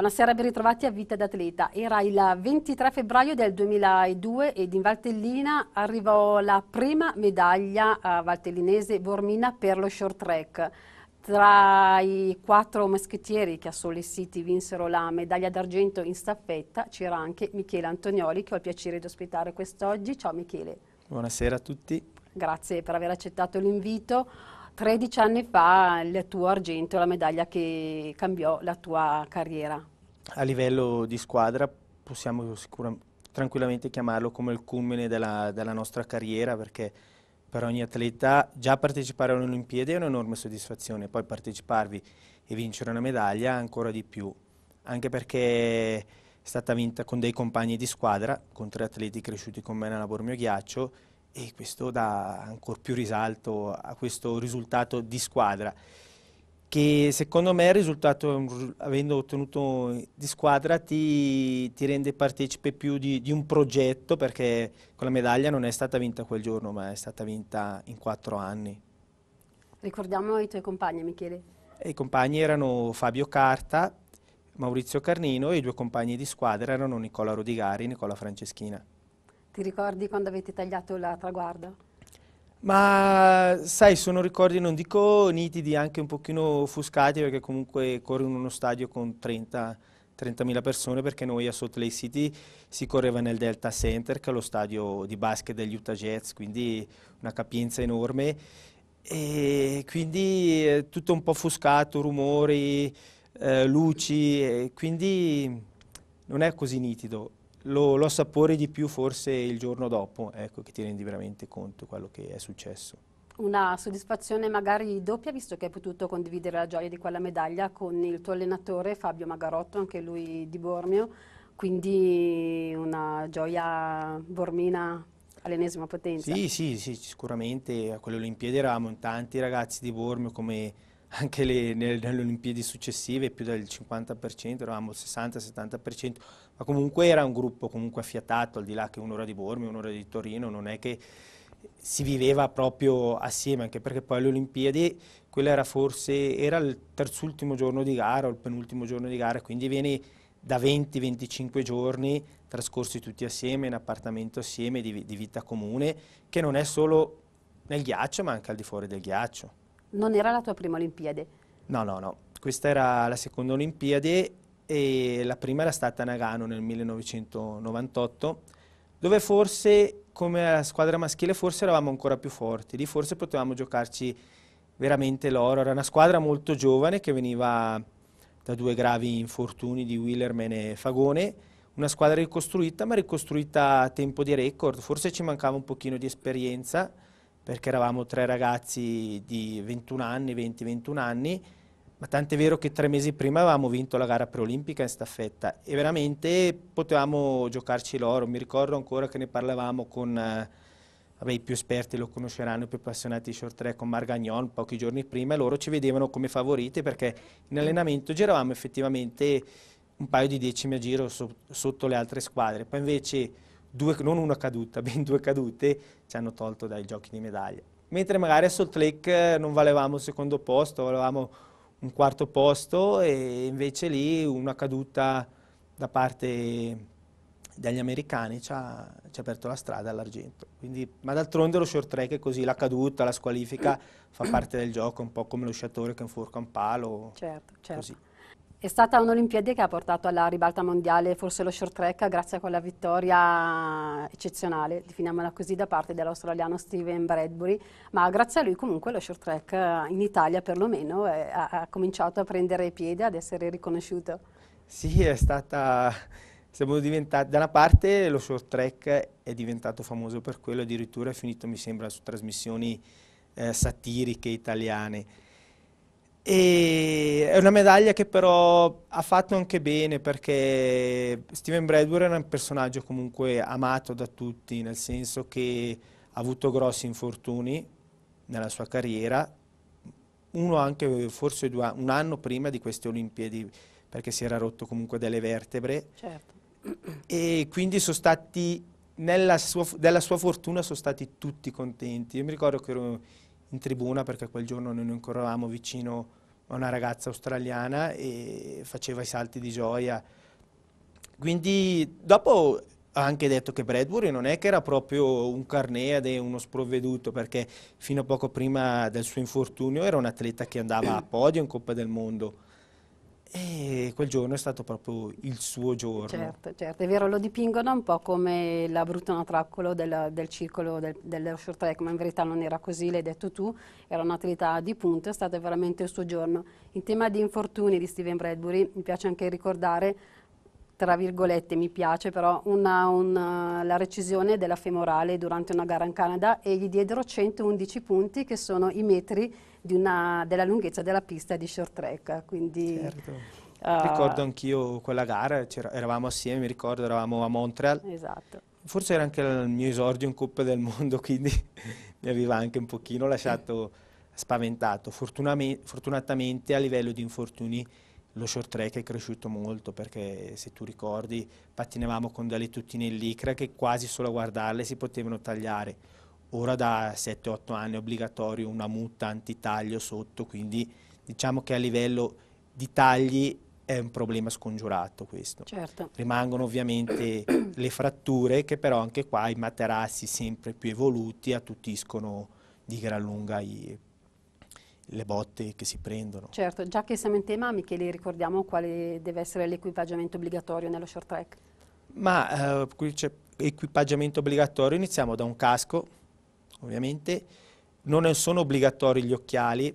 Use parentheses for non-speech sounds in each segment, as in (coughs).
Buonasera ben ritrovati a Vita d'Atleta. Era il 23 febbraio del 2002 ed in Valtellina arrivò la prima medaglia eh, valtellinese Bormina per lo short track. Tra i quattro maschettieri che a Sole City vinsero la medaglia d'argento in staffetta c'era anche Michele Antonioli che ho il piacere di ospitare quest'oggi. Ciao Michele. Buonasera a tutti. Grazie per aver accettato l'invito. 13 anni fa il tuo argento, la medaglia che cambiò la tua carriera. A livello di squadra possiamo tranquillamente chiamarlo come il culmine della, della nostra carriera perché per ogni atleta già partecipare alle Olimpiadi è un'enorme soddisfazione, poi parteciparvi e vincere una medaglia ancora di più, anche perché è stata vinta con dei compagni di squadra, con tre atleti cresciuti con me nella Bormio Ghiaccio e questo dà ancora più risalto a questo risultato di squadra che secondo me il risultato avendo ottenuto di squadra ti, ti rende partecipe più di, di, un progetto perché quella medaglia non è stata vinta quel giorno ma è stata vinta in quattro anni. Ricordiamo i tuoi compagni Michele. I compagni erano Fabio Carta, Maurizio Carnino e i due compagni di squadra erano Nicola Rodigari e Nicola Franceschina. Ti ricordi quando avete tagliato la traguardo? Ma sai, sono ricordi non dico nitidi, anche un pochino offuscati perché comunque corri in uno stadio con 30, 30.000 persone perché noi a Salt Lake City si correva nel Delta Center che è lo stadio di basket degli Utah Jets, quindi una capienza enorme e quindi eh, tutto un po' offuscato, rumori, eh, luci, eh, quindi non è così nitido lo, lo assapori di più forse il giorno dopo, ecco, che ti rendi veramente conto di quello che è successo una soddisfazione magari doppia visto che hai potuto condividere la gioia di quella medaglia con il tuo allenatore Fabio Magarotto, anche lui di Bormio, quindi una gioia bormina all'ennesima potenza. Sì, sì, sì, sicuramente a quelle Olimpiadi eravamo tanti ragazzi di Bormio come anche le, nelle, nelle, Olimpiadi successive più del 50%, eravamo il 60-70%, ma comunque era un gruppo comunque affiatato, al di là che un'ora di Bormi, un'ora di Torino, non è che si viveva proprio assieme, anche perché poi alle Olimpiadi quello era forse era il terzultimo giorno di gara o il penultimo giorno di gara, quindi vieni da 20-25 giorni trascorsi tutti assieme, in appartamento assieme, di, di vita comune, che non è solo nel ghiaccio ma anche al di fuori del ghiaccio. Non era la tua prima Olimpiade? No, no, no. Questa era la seconda Olimpiade e la prima era stata a Nagano nel 1998, dove forse come la squadra maschile forse eravamo ancora più forti, lì forse potevamo giocarci veramente l'oro. Era una squadra molto giovane che veniva da due gravi infortuni di Willerman e Fagone, una squadra ricostruita ma ricostruita a tempo di record, forse ci mancava un pochino di esperienza, perché eravamo tre ragazzi di 21 anni, 20-21 anni, ma tant'è vero che tre mesi prima avevamo vinto la gara preolimpica in staffetta e veramente potevamo giocarci l'oro. Mi ricordo ancora che ne parlavamo con, eh, vabbè, i più esperti lo conosceranno, i più appassionati di short track, con Margagnon pochi giorni prima e loro ci vedevano come favorite perché in allenamento giravamo effettivamente un paio di decimi a giro so, sotto le altre squadre. Poi invece due, non una caduta, (laughs) ben due cadute, ci hanno tolto dai giochi di medaglia. Mentre magari a Salt Lake eh, non valevamo il secondo posto, valevamo un quarto posto e invece lì una caduta da parte degli americani ci ha, ci ha aperto la strada all'argento. ma d'altronde lo short track è così, la caduta, la squalifica (coughs) fa parte del gioco, un po' come lo sciatore che infurca un palo. Certo, certo. Così. È stata un'Olimpiade che ha portato alla ribalta mondiale forse lo short track grazie a quella vittoria eccezionale, definiamola così, da parte dell'australiano Steven Bradbury, ma grazie a lui comunque lo short track eh, in Italia perlomeno è, ha, ha, cominciato a prendere piede, ad essere riconosciuto. Sì, è stata... Siamo diventati, da una parte lo short track è diventato famoso per quello, addirittura è finito mi sembra su trasmissioni eh, satiriche italiane, e è una medaglia che però ha fatto anche bene perché Steven Bradbury era un personaggio comunque amato da tutti, nel senso che ha avuto grossi infortuni nella sua carriera, uno anche forse due, un anno prima di queste Olimpiadi perché si era rotto comunque delle vertebre certo. e quindi sono stati, nella sua, della sua fortuna sono stati tutti contenti. Io mi ricordo che ero in tribuna perché quel giorno noi non incorrevamo vicino a una ragazza australiana e faceva i salti di gioia. Quindi dopo ha anche detto che Bradbury non è che era proprio un carneade, uno sprovveduto, perché fino a poco prima del suo infortunio era un atleta che andava a podio in Coppa del Mondo e quel giorno è stato proprio il suo giorno. Certo, certo, è vero, lo dipingono un po' come la brutta natraccolo del, del circolo del, dello short track, ma in verità non era così, l'hai detto tu, era un'attività di punto, è stato veramente il suo giorno. In tema di infortuni di Steven Bradbury, mi piace anche ricordare tra virgolette mi piace però, una, una, eh, la recisione della femorale durante una gara in Canada e gli diedero 111 punti che sono i metri una, della lunghezza della pista di short track. Quindi, certo. uh, ricordo anch'io quella gara, eravamo assieme, mi ricordo, eravamo a Montreal. Esatto. Forse era anche il mio esordio in Coppa del Mondo, (laughs) quindi mi aveva anche un pochino lasciato spaventato. Fortunatamente a livello di infortuni lo short track è cresciuto molto perché se tu ricordi pattinavamo con delle tuttine in licra che quasi solo a guardarle si potevano tagliare. Ora da 7-8 anni è obbligatorio una mutta antitaglio sotto, quindi diciamo che a livello di tagli è un problema scongiurato questo. Certo. Rimangono ovviamente le fratture che però anche qua i materassi sempre più evoluti attutiscono di gran lunga i le botte che si prendono. Certo, già che siamo in tema, Michele, ricordiamo quale deve essere l'equipaggiamento obbligatorio nello short track. Ma eh, qui c'è equipaggiamento obbligatorio, iniziamo da un casco, ovviamente, non sono obbligatori gli occhiali,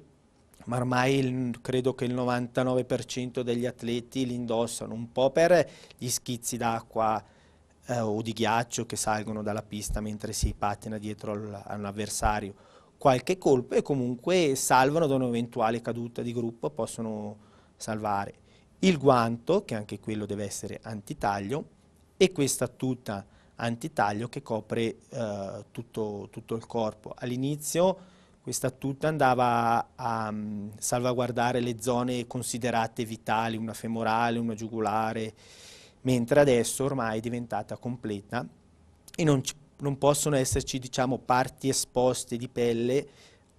ma ormai il, credo che il 99% degli atleti li indossano, un po' per gli schizzi d'acqua eh, o di ghiaccio che salgono dalla pista mentre si pattina dietro al, all'avversario qualche colpo e comunque salvano da un'eventuale caduta di gruppo, possono salvare il guanto, che anche quello deve essere antitaglio, e questa tuta antitaglio che copre eh, tutto, tutto, il corpo. All'inizio questa tuta andava a um, salvaguardare le zone considerate vitali, una femorale, una giugulare, mentre adesso ormai è diventata completa e non ci non possono esserci diciamo, parti esposte di pelle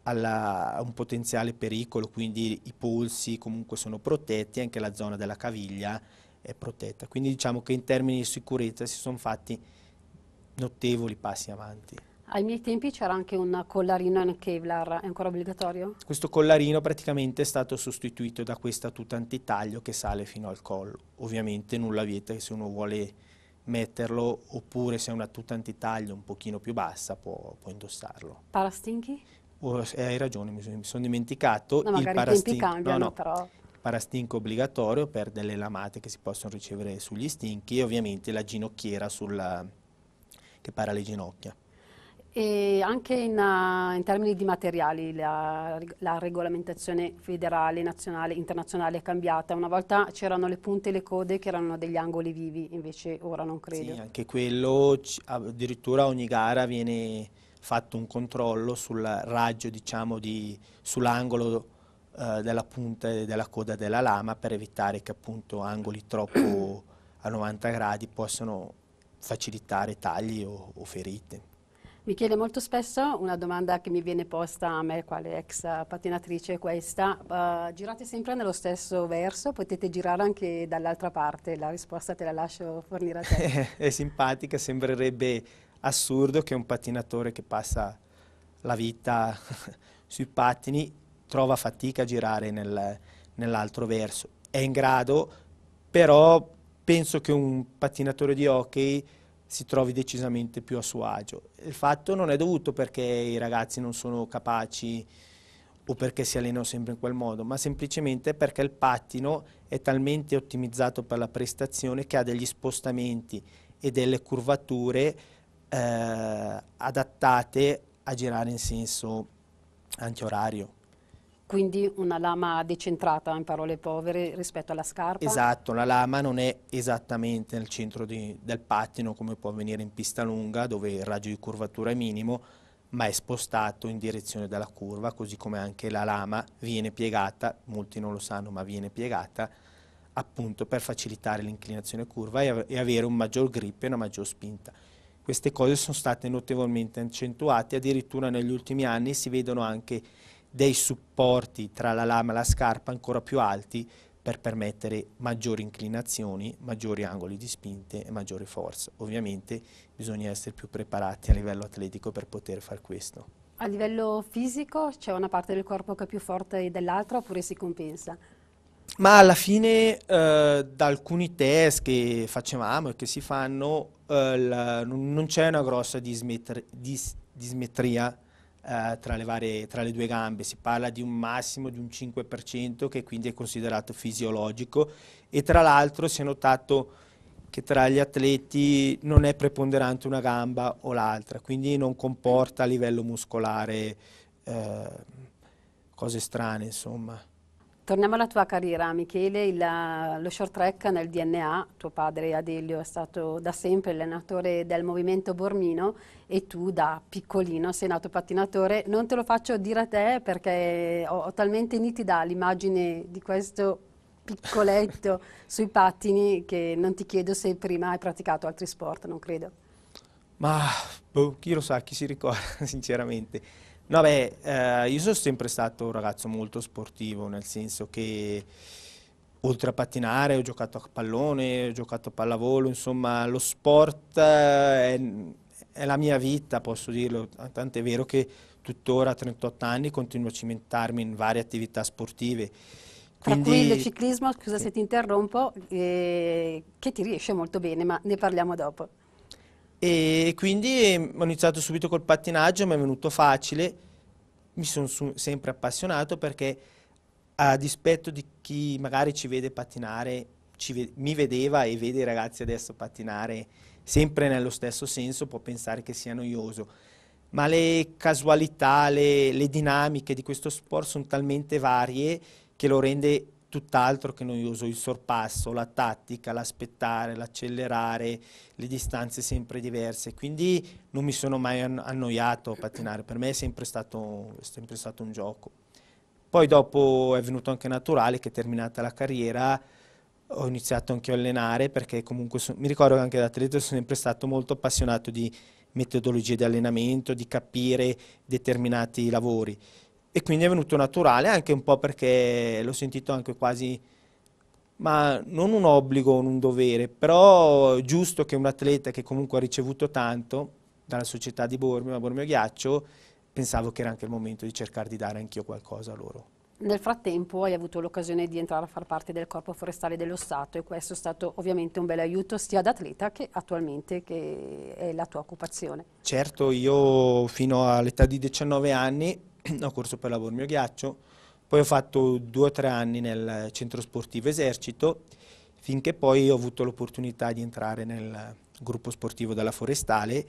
alla, a un potenziale pericolo, quindi i polsi comunque sono protetti, anche la zona della caviglia è protetta. Quindi diciamo che in termini di sicurezza si sono fatti notevoli passi avanti. Ai miei tempi c'era anche un collarino in Kevlar, è ancora obbligatorio? Questo collarino praticamente è stato sostituito da questa tuta antitaglio che sale fino al collo. Ovviamente nulla vieta che se uno vuole metterlo oppure se è una tuta antitaglio un pochino più bassa può, può indossarlo. Parastinchi? Oh, eh, hai ragione, mi sono, mi sono dimenticato. No, il parastinco, cambiano, no, no. però. Parastinco obbligatorio per delle lamate che si possono ricevere sugli stinchi e ovviamente la ginocchiera sulla, che para le ginocchia. E anche in, eh, in, termini di materiali la, la, regolamentazione federale, nazionale, internazionale è cambiata. Una volta c'erano le punte e le code che erano degli angoli vivi, invece ora non credo. Sì, anche quello, addirittura ogni gara viene fatto un controllo sul raggio, diciamo, di, sull'angolo eh, della punta e della coda della lama per evitare che appunto angoli troppo (clears throat) a 90 gradi possano facilitare tagli o, o ferite. Mi chiede molto spesso una domanda che mi viene posta a me, quale ex pattinatrice, è questa. Uh, girate sempre nello stesso verso, potete girare anche dall'altra parte. La risposta te la lascio fornire a te. (laughs) è simpatica, sembrerebbe assurdo che un pattinatore che passa la vita (laughs) sui pattini trova fatica a girare nel, nell'altro verso. È in grado, però penso che un pattinatore di hockey si trovi decisamente più a suo agio. Il fatto non è dovuto perché i ragazzi non sono capaci o perché si allenano sempre in quel modo, ma semplicemente perché il pattino è talmente ottimizzato per la prestazione che ha degli spostamenti e delle curvature eh, adattate a girare in senso antiorario. Quindi una lama decentrata, in parole povere, rispetto alla scarpa? Esatto, la lama non è esattamente nel centro di, del pattino come può avvenire in pista lunga dove il raggio di curvatura è minimo, ma è spostato in direzione della curva, così come anche la lama viene piegata, molti non lo sanno ma viene piegata, appunto per facilitare l'inclinazione curva e, e avere un maggior grip e una maggior spinta. Queste cose sono state notevolmente accentuate, addirittura negli ultimi anni si vedono anche dei supporti tra la lama e la scarpa ancora più alti per permettere maggiori inclinazioni, maggiori angoli di spinte e maggiore forza. Ovviamente bisogna essere più preparati a livello atletico per poter fare questo. A livello fisico c'è una parte del corpo che è più forte dell'altra oppure si compensa? Ma alla fine eh, da alcuni test che facevamo e che si fanno eh, la, non c'è una grossa dismetri, dis, dismetria eh, tra, le varie, tra le due gambe, si parla di un massimo di un 5% che quindi è considerato fisiologico e tra l'altro si è notato che tra gli atleti non è preponderante una gamba o l'altra, quindi non comporta a livello muscolare eh, cose strane insomma. Torniamo alla tua carriera, Michele, il, eh, lo short track nel DNA, tuo padre Adelio è stato da sempre allenatore del movimento Bormino e tu da piccolino sei nato pattinatore. Non te lo faccio dire a te perché ho, ho talmente nitida l'immagine di questo piccoletto (laughs) sui pattini che non ti chiedo se prima hai praticato altri sport, non credo. Ma boh, chi lo sa, chi si ricorda (laughs) sinceramente. No, beh, eh, io sono sempre stato un ragazzo molto sportivo, nel senso che oltre a pattinare ho giocato a pallone, ho giocato a pallavolo, insomma lo sport eh, è, è la mia vita, posso dirlo, tant'è vero che tuttora a 38 anni continuo a cimentarmi in varie attività sportive. Quindi... Tra cui il ciclismo, scusa se ti interrompo, eh, che ti riesce molto bene, ma ne parliamo dopo. E quindi ho iniziato subito col pattinaggio, mi è venuto facile, mi sono sempre appassionato perché a dispetto di chi magari ci vede pattinare, ci ve mi vedeva e vede i ragazzi adesso pattinare sempre nello stesso senso, può pensare che sia noioso. Ma le casualità, le, le dinamiche di questo sport sono talmente varie che lo rende tutt'altro che noioso il sorpasso, la tattica, l'aspettare, l'accelerare, le distanze sempre diverse. Quindi non mi sono mai annoiato a pattinare, per me è sempre stato, è sempre stato un gioco. Poi dopo è venuto anche naturale che terminata la carriera ho iniziato anche a allenare perché comunque so, mi ricordo che anche da atleta sono sempre stato molto appassionato di metodologie di allenamento, di capire determinati lavori e quindi è venuto naturale anche un po' perché l'ho sentito anche quasi ma non un obbligo, un dovere, però giusto che un atleta che comunque ha ricevuto tanto dalla società di Bormio, a Bormio Ghiaccio, pensavo che era anche il momento di cercare di dare anch'io qualcosa a loro. Nel frattempo hai avuto l'occasione di entrare a far parte del Corpo Forestale dello Stato e questo è stato ovviamente un bel aiuto sia ad atleta che attualmente che è la tua occupazione. Certo, io fino all'età di 19 anni (clears throat) ho corso per lavoro mio Ghiaccio, poi ho fatto due o tre anni nel centro sportivo Esercito, finché poi ho avuto l'opportunità di entrare nel gruppo sportivo della Forestale,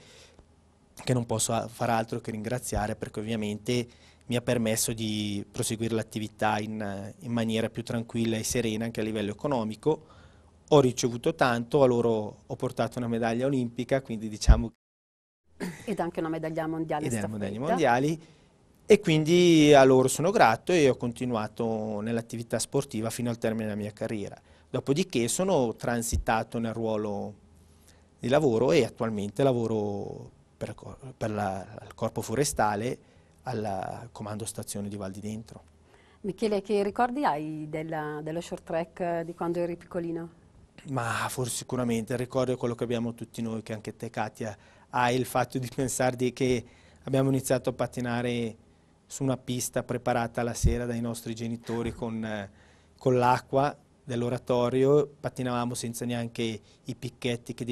che non posso far altro che ringraziare perché ovviamente mi ha permesso di proseguire l'attività in, in maniera più tranquilla e serena anche a livello economico. Ho ricevuto tanto, a loro ho portato una medaglia olimpica, quindi diciamo che ed anche una medaglia mondiale. Ed medaglie mondiali e quindi a loro sono grato e ho continuato nell'attività sportiva fino al termine della mia carriera. Dopodiché sono transitato nel ruolo di lavoro e attualmente lavoro per, per la, il Corpo Forestale al Comando Stazione di Val di Dentro. Michele, che ricordi hai della, dello short track di quando eri piccolino? Ma forse sicuramente, il ricordo è quello che abbiamo tutti noi, che anche te Katia hai, il fatto di pensare di che abbiamo iniziato a pattinare su una pista preparata la sera dai nostri genitori con, eh, con l'acqua dell'oratorio, pattinavamo senza neanche i picchetti che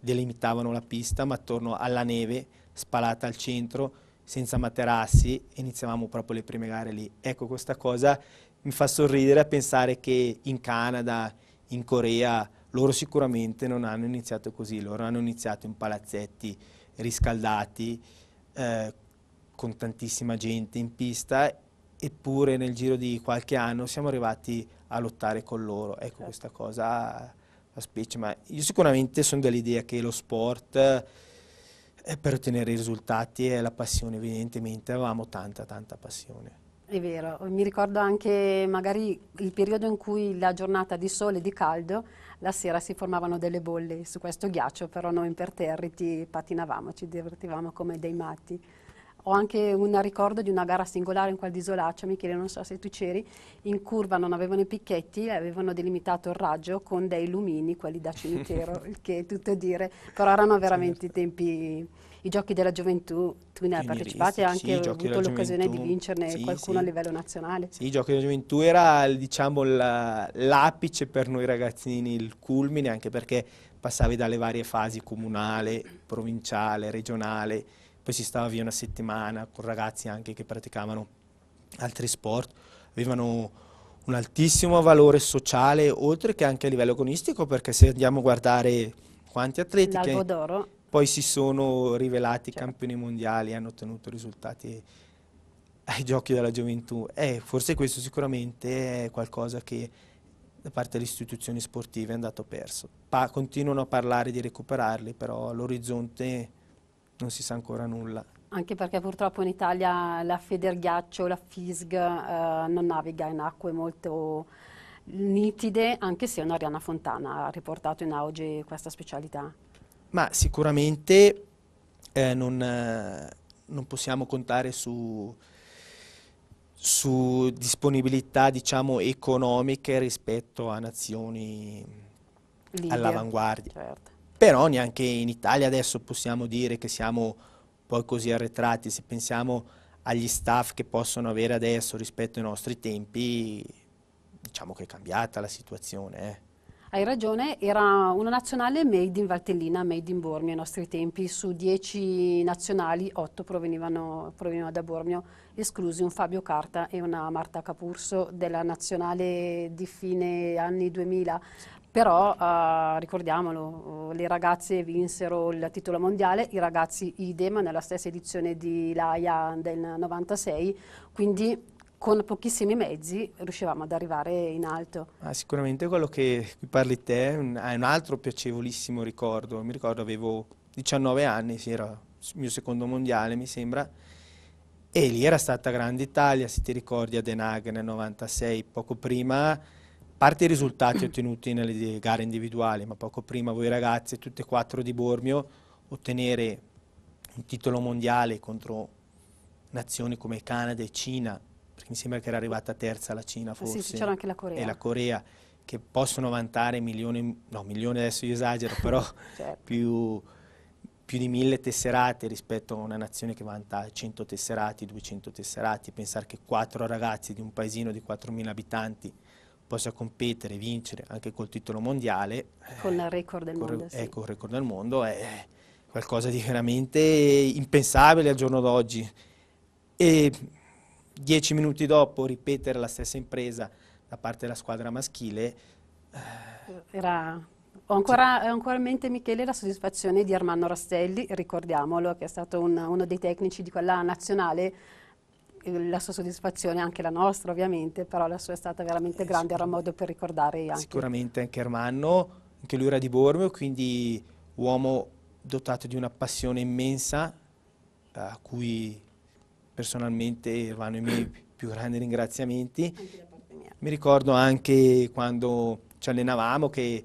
delimitavano la pista, ma attorno alla neve spalata al centro, senza materassi, iniziavamo proprio le prime gare lì. Ecco, questa cosa mi fa sorridere a pensare che in Canada, in Corea, loro sicuramente non hanno iniziato così, loro hanno iniziato in palazzetti riscaldati, eh, con tantissima gente in pista eppure nel giro di qualche anno siamo arrivati a lottare con loro. Ecco certo. questa cosa la specie, ma io sicuramente sono dell'idea che lo sport eh, per ottenere risultati è la passione, evidentemente avevamo tanta tanta passione. È vero, mi ricordo anche magari il periodo in cui la giornata di sole e di caldo, la sera si formavano delle bolle su questo ghiaccio, però noi imperterriti patinavamo, ci divertivamo come dei matti. Ho anche un ricordo di una gara singolare in quel di Isolaccia, Michele, non so se tu c'eri, in curva non avevano i picchetti, avevano delimitato il raggio con dei lumini, quelli da cimitero, (laughs) il che è tutto dire, però erano veramente i certo. tempi, i giochi della gioventù, tu ne hai partecipato e anche sì, avuto l'occasione di vincerne sì, qualcuno sì. a livello nazionale. Sì, i giochi della gioventù era diciamo l'apice per noi ragazzini, il culmine, anche perché passavi dalle varie fasi comunale, provinciale, regionale, poi si stava via una settimana con ragazzi anche che praticavano altri sport, avevano un altissimo valore sociale oltre che anche a livello agonistico perché se andiamo a guardare quanti atleti che poi si sono rivelati certo. campioni mondiali e hanno ottenuto risultati ai giochi della gioventù e eh, forse questo sicuramente è qualcosa che da parte delle istituzioni sportive è andato perso pa continuano a parlare di recuperarli però l'orizzonte non si sa ancora nulla. Anche perché purtroppo in Italia la Federghiaccio, la FISG, eh, non naviga in acque molto nitide, anche se un'Ariana Fontana ha riportato in auge questa specialità. Ma sicuramente eh, non, eh, non, possiamo contare su, su disponibilità diciamo, economiche rispetto a nazioni all'avanguardia. Certo però neanche in Italia adesso possiamo dire che siamo poi così arretrati, se pensiamo agli staff che possono avere adesso rispetto ai nostri tempi, diciamo che è cambiata la situazione. Eh. Hai ragione, era una nazionale made in Valtellina, made in Bormio ai nostri tempi, su dieci nazionali otto provenivano, provenivano, da Bormio, esclusi un Fabio Carta e una Marta Capurso della nazionale di fine anni 2000 però eh, ricordiamolo, eh, le ragazze vinsero il titolo mondiale, i ragazzi idem nella stessa edizione di Laia del 96, quindi con pochissimi mezzi riuscivamo ad arrivare in alto. Ah, sicuramente quello che parli te è un, è un altro piacevolissimo ricordo, mi ricordo avevo 19 anni, sì, era il mio secondo mondiale mi sembra, e lì era stata Grande Italia, se ti ricordi, a Den Haag nel 96, poco prima parte i risultati ottenuti nelle gare individuali, ma poco prima voi ragazze, tutte e quattro di Bormio, ottenere un titolo mondiale contro nazioni come Canada e Cina, perché mi sembra che era arrivata terza la Cina forse. Sì, c'era anche la Corea. E la Corea, che possono vantare milioni, no milioni adesso io esagero, però (laughs) certo. più, più, di mille tesserate rispetto a una nazione che vanta 100 tesserati, 200 tesserati, pensare che quattro ragazzi di un paesino di 4.000 abitanti possa competere e vincere anche col titolo mondiale. Eh, con il record del con, mondo. Sì. Ecco, il record del mondo è qualcosa di veramente impensabile al giorno d'oggi. E dieci minuti dopo ripetere la stessa impresa da parte della squadra maschile. Eh, Era ho ancora, sì. ancora, in mente, Michele, la soddisfazione di Armando Rastelli, ricordiamolo, che è stato un, uno dei tecnici di quella nazionale la sua soddisfazione, anche la nostra ovviamente, però la sua è stata veramente eh, grande, era un modo per ricordare anche. Sicuramente anche Ermanno, anche lui era di Bormio, quindi uomo dotato di una passione immensa, a cui personalmente vanno i miei più grandi ringraziamenti. Mi ricordo anche quando ci allenavamo che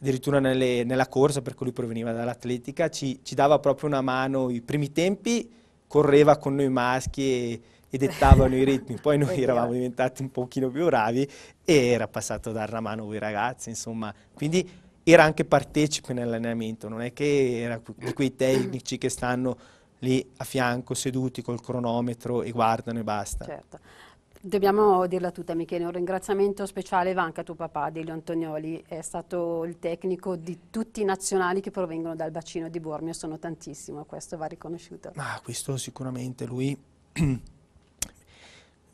addirittura nelle, nella corsa, perché lui proveniva dall'atletica, ci, ci dava proprio una mano i primi tempi, correva con noi maschi e e dettavano i ritmi. Poi noi (laughs) eravamo diventati un pochino più bravi e era passato a dare la mano ai ragazzi, insomma. Quindi era anche partecipe nell'allenamento, non è che era di quei tecnici che stanno lì a fianco seduti col cronometro e guardano e basta. Certo. Dobbiamo dirla tutta Michele, un ringraziamento speciale va anche a tuo papà, Delio Antonioli, è stato il tecnico di tutti i nazionali che provengono dal bacino di Bormio, sono tantissimo, questo va riconosciuto. Ma questo sicuramente, lui (clears throat)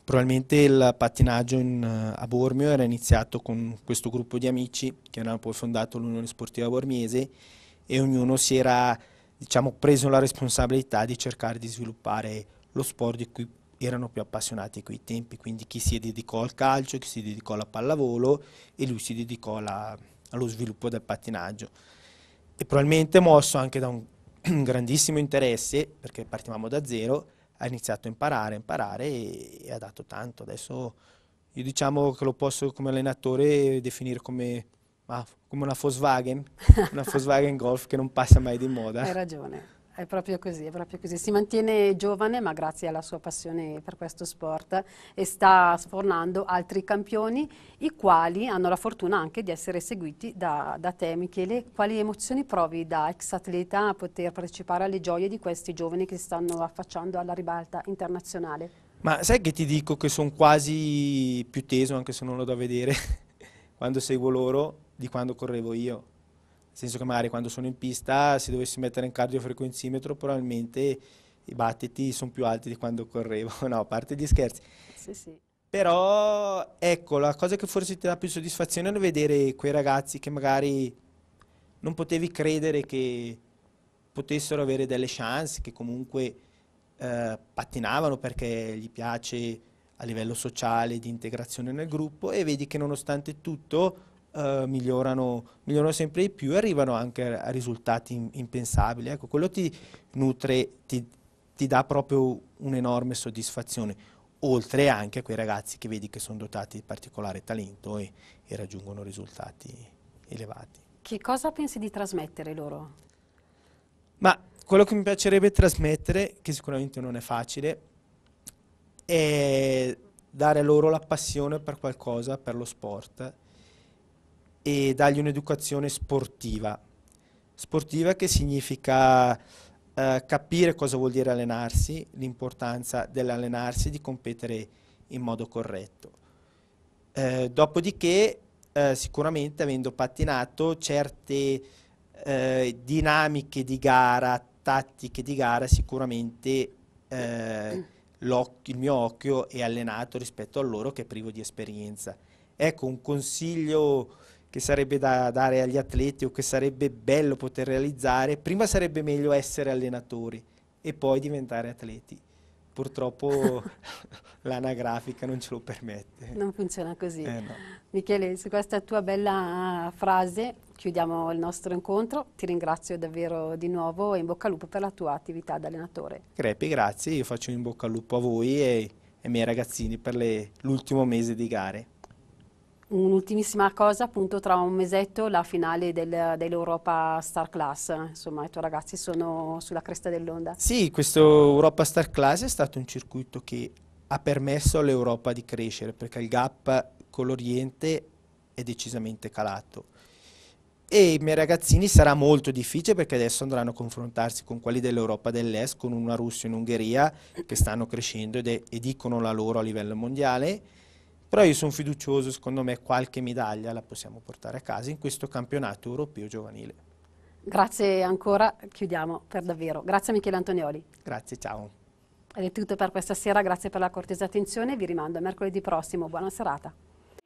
Probabilmente il pattinaggio in, eh, a Bormio era iniziato con questo gruppo di amici che hanno poi fondato l'Unione Sportiva Bormiese e ognuno si era diciamo, preso la responsabilità di cercare di sviluppare lo sport di cui erano più appassionati quei tempi, quindi chi si dedicò al calcio, chi si dedicò alla pallavolo e lui si dedicò alla, allo sviluppo del pattinaggio. E probabilmente mosso anche da un (clears throat) grandissimo interesse, perché partivamo da zero, ha iniziato a imparare, a imparare e, e ha dato tanto. Adesso io diciamo che lo posso come allenatore definire come, ah, come una Volkswagen, una (laughs) Volkswagen Golf che non passa mai di moda. Hai ragione. È proprio così, è proprio così. Si mantiene giovane, ma grazie alla sua passione per questo sport, e sta sfornando altri campioni, i quali hanno la fortuna anche di essere seguiti da, da te, Michele. Quali emozioni provi da ex atleta a poter partecipare alle gioie di questi giovani che si stanno affacciando alla ribalta internazionale? Ma sai che ti dico che sono quasi più teso, anche se non lo do vedere, (laughs) quando seguo loro, di quando correvo io nel senso che magari quando sono in pista, se dovessi mettere un cardiofrequenzimetro, probabilmente i battiti sono più alti di quando correvo, (laughs) no, a parte gli scherzi. Sì, sì. Però ecco, la cosa che forse ti dà più soddisfazione è vedere quei ragazzi che magari non potevi credere che potessero avere delle chance, che comunque eh, pattinavano perché gli piace a livello sociale, di integrazione nel gruppo e vedi che nonostante tutto eh, migliorano, migliorano, sempre di più e arrivano anche a risultati impensabili. Ecco, quello ti nutre, ti, ti dà proprio un'enorme soddisfazione, oltre anche a quei ragazzi che vedi che sono dotati di particolare talento e, e raggiungono risultati elevati. Che cosa pensi di trasmettere loro? Ma quello che mi piacerebbe trasmettere, che sicuramente non è facile, è dare loro la passione per qualcosa, per lo sport, e dargli un'educazione sportiva. Sportiva che significa eh, capire cosa vuol dire allenarsi, l'importanza dell'allenarsi, e di competere in modo corretto. Eh, dopodiché eh, sicuramente avendo pattinato certe eh, dinamiche di gara, tattiche di gara, sicuramente eh, il mio occhio è allenato rispetto a loro che è privo di esperienza. Ecco un consiglio che sarebbe da dare agli atleti o che sarebbe bello poter realizzare, prima sarebbe meglio essere allenatori e poi diventare atleti. Purtroppo (laughs) l'anagrafica non ce lo permette. Non funziona così. Eh, no. Michele, su questa tua bella ah, frase chiudiamo il nostro incontro. Ti ringrazio davvero di nuovo e in bocca al lupo per la tua attività da allenatore. Crepi, grazie. Io faccio in bocca al lupo a voi e ai miei ragazzini per l'ultimo mese di gare. Un'ultimissima cosa, appunto, tra un mesetto la finale del, dell'Europa Star Class, insomma i tuoi ragazzi sono sulla cresta dell'onda. Sì, questo Europa Star Class è stato un circuito che ha permesso all'Europa di crescere perché il gap con l'Oriente è decisamente calato. E i miei ragazzini sarà molto difficile perché adesso andranno a confrontarsi con quelli dell'Europa dell'Est, con una Russia e un'Ungheria che stanno crescendo ed è, e dicono la loro a livello mondiale però io sono fiducioso, secondo me qualche medaglia la possiamo portare a casa in questo campionato europeo giovanile. Grazie ancora, chiudiamo per davvero. Grazie Michele Antonioli. Grazie, ciao. Ed è tutto per questa sera, grazie per la cortesa attenzione, vi rimando a mercoledì prossimo, buona serata.